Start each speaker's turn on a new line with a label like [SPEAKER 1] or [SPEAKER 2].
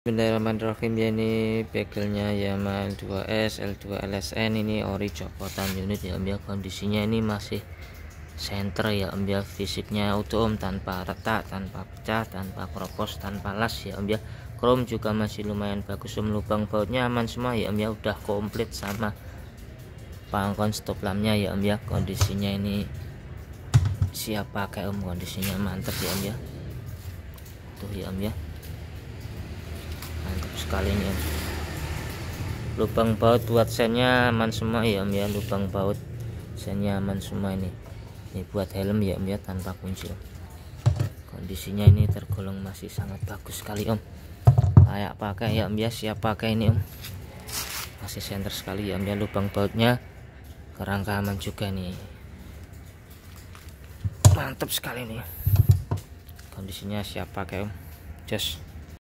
[SPEAKER 1] Bismillahirrahmanirrahim ya ini bagelnya Yamaha L2S L2 LSN ini ori copotan unit ya om ya kondisinya ini masih center ya om ya fisiknya utuh om tanpa retak tanpa pecah tanpa kropos tanpa las ya om ya chrome juga masih lumayan bagus om um, lubang bautnya aman semua ya om ya udah komplit sama pangkon stop lampnya ya om ya kondisinya ini siap pakai om um, kondisinya mantap ya om ya tuh ya om ya sekali ini lubang baut buat sennya aman semua ya om ya lubang baut sennya aman semua ini ini buat helm ya om ya tanpa kunci om kondisinya ini tergolong masih sangat bagus sekali om layak pakai ya om ya siap pakai ini om masih center sekali ya om ya lubang bautnya kerangka aman juga nih mantap sekali nih kondisinya siap pakai om just